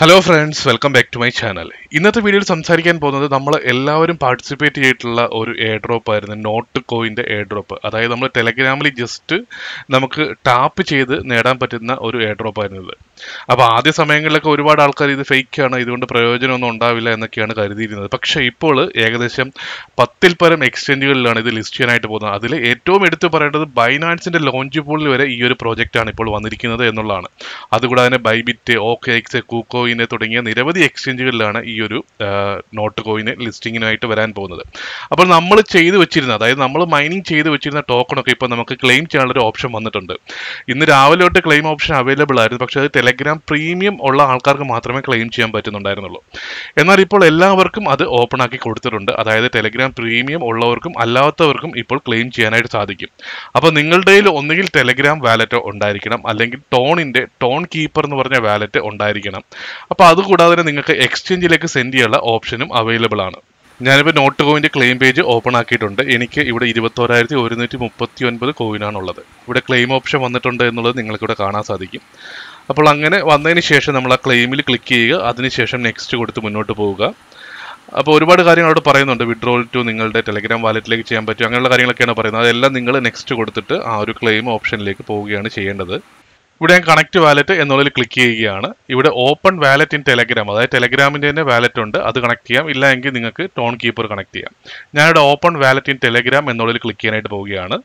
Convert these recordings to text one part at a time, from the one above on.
hello friends welcome back to my channel ഇന്നത്തെ വീഡിയോയിൽ സംസാരിക്കാൻ പോകുന്നത് നമ്മൾ എല്ലാവരും പാർട്ടിസിപ്പേറ്റ് ചെയ്തിട്ടുള്ള ഒരു എയർ ഡ്രോപ്പ് ആയിരുന്നു നോട്ട് കോയിൻ്റെ എയർ ഡ്രോപ്പ് അതായത് നമ്മൾ ടെലഗ്രാമിൽ ജസ്റ്റ് നമുക്ക് ടാപ്പ് ചെയ്ത് നേടാൻ പറ്റുന്ന ഒരു എയർ ഡ്രോപ്പ് ആയിരുന്നു ഇത് അപ്പോൾ ആദ്യ സമയങ്ങളിലൊക്കെ ഒരുപാട് ആൾക്കാർ ഇത് ഫേക്കാണ് ഇതുകൊണ്ട് പ്രയോജനമൊന്നും ഉണ്ടാവില്ല എന്നൊക്കെയാണ് കരുതിയിരുന്നത് പക്ഷേ ഇപ്പോൾ ഏകദേശം പത്തിൽ പരം എക്സ്ചേഞ്ചുകളിലാണ് ഇത് ലിസ്റ്റ് ചെയ്യാനായിട്ട് പോകുന്നത് അതിൽ ഏറ്റവും എടുത്തു പറയേണ്ടത് ബൈനാൻസിൻ്റെ ലോഞ്ച് പൂളിൽ വരെ ഈ ഒരു പ്രോജക്റ്റാണ് ഇപ്പോൾ വന്നിരിക്കുന്നത് എന്നുള്ളതാണ് അതുകൂടാതെ ബൈബിറ്റ് ഓക്കെ എക്സ് കൂക്കോ കോയിന് തുടങ്ങിയ നിരവധി എക്സ്ചേഞ്ചുകളിലാണ് ഈ ഒരു നോട്ട് കോയിന് ലിസ്റ്റിങ്ങിനായിട്ട് വരാൻ പോകുന്നത് അപ്പോൾ നമ്മൾ ചെയ്തു വെച്ചിരുന്ന അതായത് നമ്മൾ മൈനിങ് ചെയ്തു വെച്ചിരുന്ന ടോക്കണൊക്കെ ഇപ്പോൾ നമുക്ക് ക്ലെയിം ചെയ്യാനുള്ളൊരു ഓപ്ഷൻ വന്നിട്ടുണ്ട് ഇന്ന് രാവിലെ തൊട്ട് ക്ലെയിം ഓപ്ഷൻ അവൈലബിൾ ആയിരുന്നു പക്ഷേ അത് ടെലഗ്രാം പ്രീമിയം ഉള്ള ആൾക്കാർക്ക് മാത്രമേ ക്ലെയിം ചെയ്യാൻ പറ്റുന്നുണ്ടായിരുന്നുള്ളൂ എന്നാൽ ഇപ്പോൾ എല്ലാവർക്കും അത് ഓപ്പൺ ആക്കി കൊടുത്തിട്ടുണ്ട് അതായത് ടെലഗ്രാം പ്രീമിയം ഉള്ളവർക്കും അല്ലാത്തവർക്കും ഇപ്പോൾ ക്ലെയിം ചെയ്യാനായിട്ട് സാധിക്കും അപ്പോൾ നിങ്ങളുടെ ഒന്നുകിൽ ടെലഗ്രാം വാലറ്റോ ഉണ്ടായിരിക്കണം അല്ലെങ്കിൽ ടോണിൻ്റെ ടോൺ കീപ്പർ എന്ന് പറഞ്ഞ വാലറ്റ് ഉണ്ടായിരിക്കണം അപ്പോൾ അതുകൂടാതെ തന്നെ നിങ്ങൾക്ക് എക്സ്ചേഞ്ചിലേക്ക് സെൻഡ് ചെയ്യാനുള്ള ഓപ്ഷനും അവൈലബിൾ ആണ് ഞാനിപ്പോൾ നോട്ട് കോയിൻ്റെ ക്ലെയിം പേജ് ഓപ്പൺ ആക്കിയിട്ടുണ്ട് എനിക്ക് ഇവിടെ ഇരുപത്തോരായിരത്തി ഒരുന്നൂറ്റി മുപ്പത്തി ഒൻപത് കോയിനാണുള്ളത് ഇവിടെ ക്ലെയിം ഓപ്ഷൻ വന്നിട്ടുണ്ട് എന്നുള്ളത് നിങ്ങൾക്കിവിടെ കാണാൻ സാധിക്കും അപ്പോൾ അങ്ങനെ വന്നതിന് ശേഷം നമ്മൾ ആ ക്ലെയിമിൽ ക്ലിക്ക് ചെയ്യുക അതിനുശേഷം നെക്സ്റ്റ് കൊടുത്ത് മുന്നോട്ട് പോവുക അപ്പോൾ ഒരുപാട് കാര്യങ്ങൾ അവിടെ പറയുന്നുണ്ട് വിഡ്രോൾ ടു നിങ്ങളുടെ ടെലഗ്രാം വാലറ്റിലേക്ക് ചെയ്യാൻ പറ്റും അങ്ങനെയുള്ള കാര്യങ്ങളൊക്കെയാണ് പറയുന്നത് അതെല്ലാം നിങ്ങൾ നെക്സ്റ്റ് കൊടുത്തിട്ട് ആ ഒരു ക്ലെയിം ഓപ്ഷനിലേക്ക് പോവുകയാണ് ചെയ്യേണ്ടത് ഇവിടെ ഞാൻ കണക്ട് വാലറ്റ് എന്നുള്ളതിൽ ക്ലിക്ക് ചെയ്യുകയാണ് ഇവിടെ ഓപ്പൺ വാലറ്റ് ഇൻ ടെലഗ്രാം അതായത് ടെലഗ്രാമിൻ്റെ തന്നെ വാലറ്റ് ഉണ്ട് അത് കണക്ട് ചെയ്യാം ഇല്ല എങ്കിൽ നിങ്ങൾക്ക് ടോൺ കീപ്പർ കണക്ട് ചെയ്യാം ഞാനിവിടെ ഓപ്പൺ വാലറ്റ് ഇൻ ടെലഗ്രാം എന്നുള്ളതിൽ ക്ലിക്ക് ചെയ്യാനായിട്ട് പോവുകയാണ്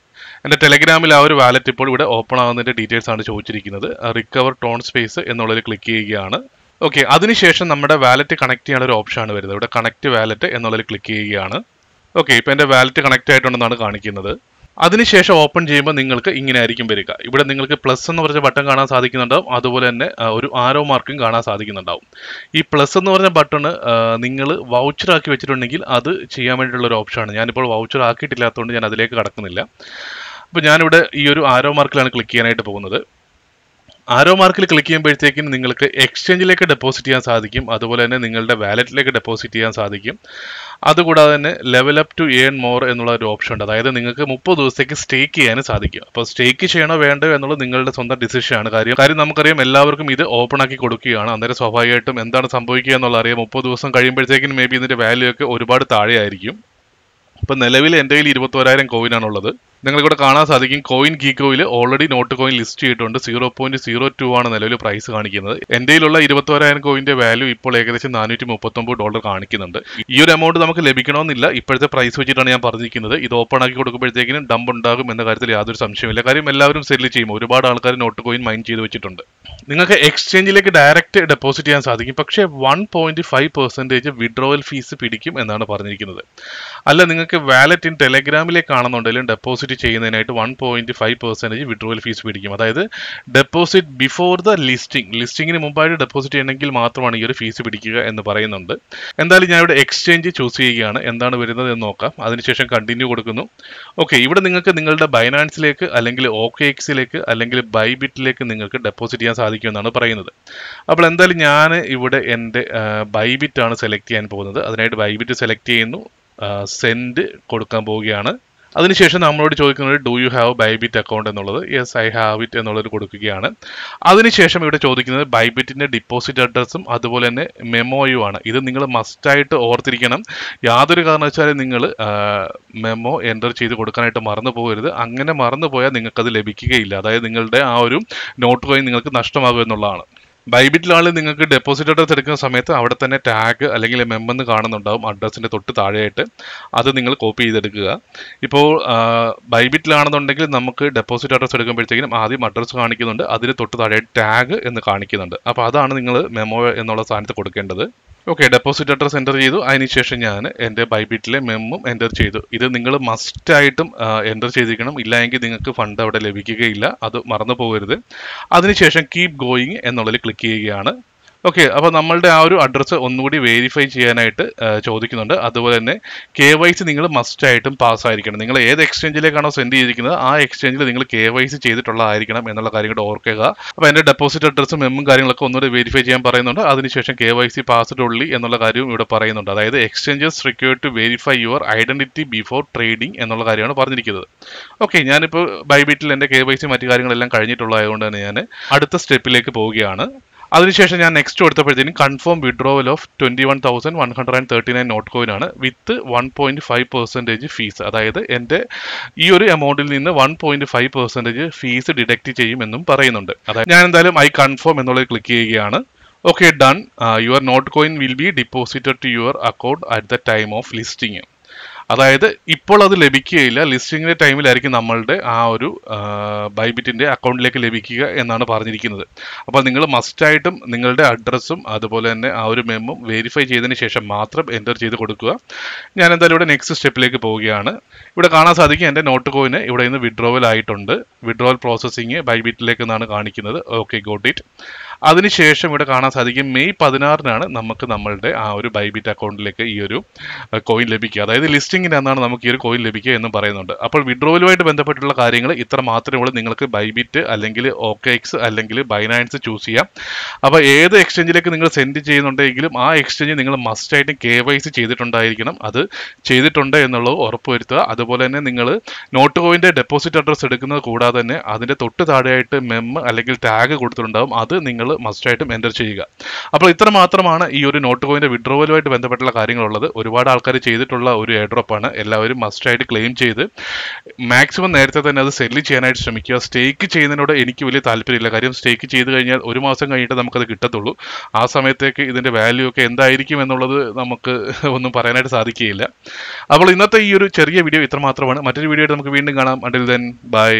എൻ്റെ ടെലഗ്രാമിൽ ആ ഒരു വാലറ്റ് ഇപ്പോൾ ഇവിടെ ഓപ്പൺ ആകുന്നതിൻ്റെ ഡീറ്റെയിൽസ് ആണ് ചോദിച്ചിരിക്കുന്നത് റിക്കവർ ടോൺ സ്പേസ് എന്നുള്ളതിൽ ക്ലിക്ക് ചെയ്യുകയാണ് ഓക്കെ അതിനുശേഷം നമ്മുടെ വാലറ്റ് കണക്ട് ചെയ്യാനുള്ള ഒരു ഓപ്ഷൻ ആണ് വരുന്നത് ഇവിടെ കണക്ട് വാലറ്റ് എന്നുള്ളതിൽ ക്ലിക്ക് ചെയ്യുകയാണ് ഓക്കെ ഇപ്പോൾ എൻ്റെ വാലറ്റ് കണക്ട് ആയിട്ടുണ്ടെന്നാണ് കാണിക്കുന്നത് അതിനുശേഷം ഓപ്പൺ ചെയ്യുമ്പോൾ നിങ്ങൾക്ക് ഇങ്ങനെ ആയിരിക്കും വരിക ഇവിടെ നിങ്ങൾക്ക് പ്ലസ് എന്ന് പറഞ്ഞ ബട്ടൺ കാണാൻ സാധിക്കുന്നുണ്ടാവും അതുപോലെ തന്നെ ഒരു ആരോ മാർക്കും കാണാൻ സാധിക്കുന്നുണ്ടാവും ഈ പ്ലസ് എന്ന് പറഞ്ഞ ബട്ടൺ നിങ്ങൾ വൗച്ചർ ആക്കി വെച്ചിട്ടുണ്ടെങ്കിൽ അത് ചെയ്യാൻ വേണ്ടിയിട്ടുള്ള ഒരു ഓപ്ഷനാണ് ഞാനിപ്പോൾ വൗച്ചർ ആക്കിയിട്ടില്ലാത്തതുകൊണ്ട് ഞാൻ അതിലേക്ക് കടക്കുന്നില്ല അപ്പോൾ ഞാനിവിടെ ഈ ഒരു ആരോ മാർക്കിലാണ് ക്ലിക്ക് ചെയ്യാനായിട്ട് പോകുന്നത് ആരോ മാർക്കിൽ ക്ലിക്ക് ചെയ്യുമ്പോഴത്തേക്കും നിങ്ങൾക്ക് എക്സ്ചേഞ്ചിലേക്ക് ഡെപ്പോസിറ്റ് ചെയ്യാൻ സാധിക്കും അതുപോലെ തന്നെ നിങ്ങളുടെ വാലറ്റിലേക്ക് ഡെപ്പോസിറ്റ് ചെയ്യാൻ സാധിക്കും അതുകൂടാതെ തന്നെ level up to earn more എന്നുള്ള ഒരു ഓപ്ഷൻ ഉണ്ട് അതായത് നിങ്ങൾക്ക് മുപ്പത് ദിവസത്തേക്ക് സ്റ്റേക്ക് ചെയ്യാനും സാധിക്കും അപ്പോൾ സ്റ്റേക്ക് ചെയ്യണോ വേണ്ടോ എന്നുള്ളത് നിങ്ങളുടെ സ്വന്തം ഡിസിഷനാണ് കാര്യം കാര്യം നമുക്കറിയാം എല്ലാവർക്കും ഇത് ഓപ്പൺ ആക്കി കൊടുക്കുകയാണ് അന്നേരം സ്വാഭാവികമായിട്ടും എന്താണ് സംഭവിക്കുക എന്നുള്ള അറിയാം മുപ്പത് ദിവസം കഴിയുമ്പോഴത്തേക്കും മേ ബി ഇതിൻ്റെ വാല്യൂ ഒക്കെ ഒരുപാട് താഴെയായിരിക്കും ഇപ്പം നിലവിൽ എൻ്റെ കയ്യിൽ ഇരുപത്തോരായിരം കോയിനാണുള്ളത് നിങ്ങൾക്കിവിടെ കാണാൻ സാധിക്കും കോയിൻ ഗീക്കോയിൽ ഓൾറെഡി നോട്ട് കോയിൻ ലിസ്റ്റ് ചെയ്തിട്ടുണ്ട് സീറോ പോയിന്റ് സീറോ ടു ആണ് നിലവിൽ പ്രൈസ് കാണിക്കുന്നത് എന്റെയിലുള്ള ഇരുപത്തോരായിരം കോയിന്റെ വാല്യൂ ഇപ്പോൾ ഏകദേശം നാനൂറ്റി മുപ്പത്തൊമ്പത് ഡോളർ കാണിക്കുന്നുണ്ട് ഈ ഒരു എമൗണ്ട് നമുക്ക് ലഭിക്കണമെന്നില്ല ഇപ്പോഴത്തെ പ്രൈസ് വെച്ചിട്ടാണ് ഞാൻ പറഞ്ഞിരിക്കുന്നത് ഇത് ഓപ്പൺ ആക്കി കൊടുക്കുമ്പോഴത്തേക്കിനും ഡംപ് ഉണ്ടാകും എന്ന കാര്യത്തിൽ യാതൊരു സംശയമില്ല കാര്യം എല്ലാവരും സെല്ല് ചെയ്യും ഒരുപാട് ആൾക്കാർ നോട്ട് കോയിൻ മൈൻ ചെയ്ത് വെച്ചിട്ടുണ്ട് നിങ്ങൾക്ക് എക്സ്ചേഞ്ചിലേക്ക് ഡയറക്റ്റ് ഡെപ്പോസിറ്റ് ചെയ്യാൻ സാധിക്കും പക്ഷേ one point five percentage withdrawal fee പിടിക്കും എന്നാണ് പറഞ്ഞിരിക്കുന്നത് അല്ല നിങ്ങൾക്ക് വാലറ്റ് ഇൻ ആണെന്നുണ്ടെങ്കിലും ഡെപ്പോസിറ്റ് ചെയ്യുന്നതിനായിട്ട് one point five percentage withdrawal fee പിടിക്കും അതായത് ഡെപ്പോസിറ്റ് ബിഫോർ ദ ലിസ്റ്റിംഗ് ലിസ്റ്റിംഗിന് മുമ്പായിട്ട് ഡെപ്പോസിറ്റ് ചെയ്യണമെങ്കിൽ മാത്രമാണ് ഈ ഒരു ഫീസ് പിടിക്കുക എന്ന് പറയുന്നുണ്ട് എന്തായാലും ഞാൻ ഇവിടെ എക്സ്ചേഞ്ച് ചൂസ് ചെയ്യുകയാണ് എന്താണ് വരുന്നത് എന്ന് നോക്കാം അതിനുശേഷം കണ്ടിന്യൂ കൊടുക്കുന്നു ഓക്കെ ഇവിടെ നിങ്ങൾക്ക് നിങ്ങളുടെ ബൈനാൻസിലേക്ക് അല്ലെങ്കിൽ ഓക്കെ എക്സിലേക്ക് അല്ലെങ്കിൽ ബൈബിറ്റിലേക്ക് നിങ്ങൾക്ക് ഡെപ്പോസിറ്റ് ചെയ്യാൻ സാധിക്കുമെന്നാണ് പറയുന്നത് അപ്പോൾ എന്തായാലും ഞാൻ ഇവിടെ എൻ്റെ ബൈബിറ്റാണ് സെലക്ട് ചെയ്യാൻ പോകുന്നത് അതിനായിട്ട് ബൈബിറ്റ് സെലക്ട് ചെയ്യുന്നു സെൻഡ് കൊടുക്കാൻ പോവുകയാണ് അതിനുശേഷം നമ്മളോട് ചോദിക്കുന്നത് do you have Bybit account എന്നുള്ളത് യെസ് ഐ ഹാവ് ഇറ്റ് എന്നുള്ളത് കൊടുക്കുകയാണ് അതിനുശേഷം ഇവിടെ ചോദിക്കുന്നത് ബൈബിറ്റിൻ്റെ ഡിപ്പോസിറ്റ് അഡ്രസ്സും അതുപോലെ തന്നെ മെമ്മോയും ആണ് ഇത് നിങ്ങൾ മസ്റ്റായിട്ട് ഓർത്തിരിക്കണം യാതൊരു കാരണവശാലും നിങ്ങൾ മെമ്മോ എൻ്റർ ചെയ്ത് കൊടുക്കാനായിട്ട് മറന്നു പോകരുത് അങ്ങനെ മറന്നു പോയാൽ നിങ്ങൾക്കത് ലഭിക്കുകയില്ല അതായത് നിങ്ങളുടെ ആ ഒരു നോട്ട് കോയിൻ നിങ്ങൾക്ക് നഷ്ടമാകുമെന്നുള്ളതാണ് എന്നുള്ളതാണ് ബൈബിറ്റിൽ ആൾ നിങ്ങൾക്ക് ഡെപ്പോസിറ്റ് അഡ്രസ് എടുക്കുന്ന സമയത്ത് അവിടെ തന്നെ ടാഗ് അല്ലെങ്കിൽ മെമ്പെന്ന് കാണുന്നുണ്ടാവും അഡ്രസ്സിൻ്റെ തൊട്ട് താഴെയായിട്ട് അത് നിങ്ങൾ കോപ്പി ചെയ്തെടുക്കുക ഇപ്പോൾ ബൈബിറ്റിലാണെന്നുണ്ടെങ്കിൽ നമുക്ക് ഡെപ്പോസിറ്റ് അഡ്രസ് എടുക്കുമ്പോഴത്തേക്കും ആദ്യം അഡ്രസ്സ് കാണിക്കുന്നുണ്ട് അതിന് തൊട്ട് താഴെ ടാഗ് എന്ന് കാണിക്കുന്നുണ്ട് അപ്പോൾ അതാണ് നിങ്ങൾ മെമ്മോ എന്നുള്ള സ്ഥാനത്ത് കൊടുക്കേണ്ടത് ഓക്കെ ഡെപ്പോസിറ്റ് അഡ്രസ് എൻ്റർ ചെയ്തു അതിനുശേഷം ഞാൻ എൻ്റെ ബൈബിറ്റിലെ മെമ്മും എൻ്റർ ചെയ്തു ഇത് നിങ്ങൾ മസ്റ്റായിട്ടും എൻ്റർ ചെയ്തിരിക്കണം ഇല്ലായെങ്കിൽ നിങ്ങൾക്ക് ഫണ്ട് അവിടെ ലഭിക്കുകയില്ല അത് മറന്നു പോകരുത് അതിനുശേഷം കീപ് ഗോയിങ് എന്നുള്ളതിൽ ക്ലിക്ക് ചെയ്യുകയാണ് ഓക്കെ അപ്പോൾ നമ്മളുടെ ആ ഒരു അഡ്രസ്സ് ഒന്നുകൂടി വെരിഫൈ ചെയ്യാനായിട്ട് ചോദിക്കുന്നുണ്ട് അതുപോലെ തന്നെ കെ വൈ സി നിങ്ങൾ മസ്റ്റ് ആയിട്ടും പാസ് ആയിരിക്കണം നിങ്ങൾ ഏത് എക്സ്ചേഞ്ചിലേക്കാണോ സെൻഡ് ചെയ്തിരിക്കുന്നത് ആ എക്സ്ചേഞ്ചിൽ നിങ്ങൾ കെ വൈ സി ചെയ്തിട്ടുള്ളതായിരിക്കണം എന്നുള്ള കാര്യം കൂടെ ഓർക്കുക അപ്പോൾ എൻ്റെ ഡെപ്പോസിറ്റ് അഡ്രസ്സും മെമ്മും കാര്യങ്ങളൊക്കെ ഒന്നുകൂടി വെരിഫൈ ചെയ്യാൻ പറയുന്നുണ്ട് അതിനുശേഷം കെ വൈ സി പാസ്ഡ് ഉള്ളി എന്നുള്ള കാര്യവും ഇവിടെ പറയുന്നുണ്ട് അതായത് exchanges required to verify your identity before trading എന്നുള്ള കാര്യമാണ് പറഞ്ഞിരിക്കുന്നത് ഓക്കെ ഞാനിപ്പോൾ ബൈബിറ്റിൽ എൻ്റെ കെ വൈ സി മറ്റു കാര്യങ്ങളെല്ലാം കഴിഞ്ഞിട്ടുള്ളതായതുകൊണ്ട് തന്നെ ഞാൻ അടുത്ത സ്റ്റെപ്പിലേക്ക് പോവുകയാണ് അതിനുശേഷം ഞാൻ നെക്സ്റ്റ് കൊടുത്തപ്പോഴത്തേക്കും confirm withdrawal of twenty one thousand one hundred and thirty nine Notcoin ആണ് with one point five percentage fee അതായത് എൻ്റെ ഈ ഒരു എമൗണ്ടിൽ നിന്ന് one point five percentage fee deduct ചെയ്യുമെന്നും പറയുന്നുണ്ട് അതായത് ഞാൻ എന്തായാലും ഐ കൺഫേം എന്നുള്ളത് ക്ലിക്ക് ചെയ്യുകയാണ് okay done your Notcoin will be deposited to your account at the time of listing അതായത് ഇപ്പോൾ അത് ലഭിക്കുകയില്ല ലിസ്റ്റിങ്ങിൻ്റെ ടൈമിലായിരിക്കും നമ്മളുടെ ആ ഒരു ബൈബിറ്റിൻ്റെ അക്കൗണ്ടിലേക്ക് ലഭിക്കുക എന്നാണ് പറഞ്ഞിരിക്കുന്നത് അപ്പോൾ നിങ്ങൾ മസ്റ്റായിട്ടും നിങ്ങളുടെ അഡ്രസ്സും അതുപോലെ തന്നെ ആ ഒരു മെമ്മും വെരിഫൈ ചെയ്തതിന് ശേഷം മാത്രം എൻ്റർ ചെയ്ത് കൊടുക്കുക ഞാൻ എന്തായാലും ഇവിടെ നെക്സ്റ്റ് സ്റ്റെപ്പിലേക്ക് പോവുകയാണ് ഇവിടെ കാണാൻ സാധിക്കും എൻ്റെ നോട്ട് കോയിന് ഇവിടെ നിന്ന് വിഡ്രോവൽ ആയിട്ടുണ്ട് വിഡ്രോവൽ പ്രോസസ്സിങ് എന്നാണ് കാണിക്കുന്നത് ഓക്കെ ഗോട്ട് ഇറ്റ് അതിനുശേഷം ഇവിടെ കാണാൻ സാധിക്കും മെയ് പതിനാറിനാണ് നമുക്ക് നമ്മളുടെ ആ ഒരു ബൈബിറ്റ് അക്കൗണ്ടിലേക്ക് ഈ ഒരു കോയിൻ ലഭിക്കുക അതായത് ലിസ്റ്റിംഗിന് അന്നാണ് നമുക്ക് ഈ ഒരു കോയിൻ ലഭിക്കുക എന്ന് പറയുന്നുണ്ട് അപ്പോൾ വിഡ്രോവലുമായിട്ട് ബന്ധപ്പെട്ടുള്ള കാര്യങ്ങൾ ഇത്ര മാത്രമേ ഉള്ളൂ നിങ്ങൾക്ക് ബൈബിറ്റ് അല്ലെങ്കിൽ ഓക്കെ എക്സ് അല്ലെങ്കിൽ ബൈനാൻസ് ചൂസ് ചെയ്യാം അപ്പോൾ ഏത് എക്സ്ചേഞ്ചിലേക്ക് നിങ്ങൾ സെൻഡ് ചെയ്യുന്നുണ്ടെങ്കിലും ആ എക്സ്ചേഞ്ച് നിങ്ങൾ മസ്റ്റായിട്ടും കെ വൈ സി ചെയ്തിട്ടുണ്ടായിരിക്കണം അത് ചെയ്തിട്ടുണ്ട് എന്നുള്ളത് ഉറപ്പുവരുത്തുക അതുപോലെ തന്നെ നിങ്ങൾ നോട്ട് കോയിൻ്റെ ഡെപ്പോസിറ്റ് അഡ്രസ്സ് എടുക്കുന്നത് കൂടാതെ തന്നെ അതിൻ്റെ തൊട്ട് താഴെയായിട്ട് മെമ്മ് അല്ലെങ്കിൽ ടാഗ് കൊടുത്തിട്ടുണ്ടാകും അത് നിങ്ങൾ മസ്റ്റായിട്ടും എൻ്റർ ചെയ്യുക അപ്പോൾ ഇത്ര മാത്രമാണ് ഈ ഒരു നോട്ട് കോയിൻ്റെ വിഡ്രോവലുമായിട്ട് ബന്ധപ്പെട്ടുള്ള കാര്യങ്ങളുള്ളത് ഒരുപാട് ആൾക്കാർ ചെയ്തിട്ടുള്ള ഒരു എയർഡ്രോപ്പാണ് എല്ലാവരും മസ്റ്റായിട്ട് ക്ലെയിം ചെയ്ത് മാക്സിമം നേരത്തെ തന്നെ അത് സെല്ല് ചെയ്യാനായിട്ട് ശ്രമിക്കുക സ്റ്റേക്ക് ചെയ്യുന്നതിനോട് എനിക്ക് വലിയ താല്പര്യമില്ല കാര്യം സ്റ്റേക്ക് ചെയ്ത് കഴിഞ്ഞാൽ ഒരു മാസം കഴിഞ്ഞിട്ട് നമുക്കത് കിട്ടത്തുള്ളൂ ആ സമയത്തേക്ക് ഇതിൻ്റെ വാല്യൂ ഒക്കെ എന്തായിരിക്കും എന്നുള്ളത് നമുക്ക് ഒന്നും പറയാനായിട്ട് സാധിക്കുകയില്ല അപ്പോൾ ഇന്നത്തെ ഈ ഒരു ചെറിയ വീഡിയോ ഇത്ര മാത്രമാണ് മറ്റൊരു വീഡിയോ ആയിട്ട് നമുക്ക് വീണ്ടും കാണാം അണ്ടിൽ ദെൻ ബൈ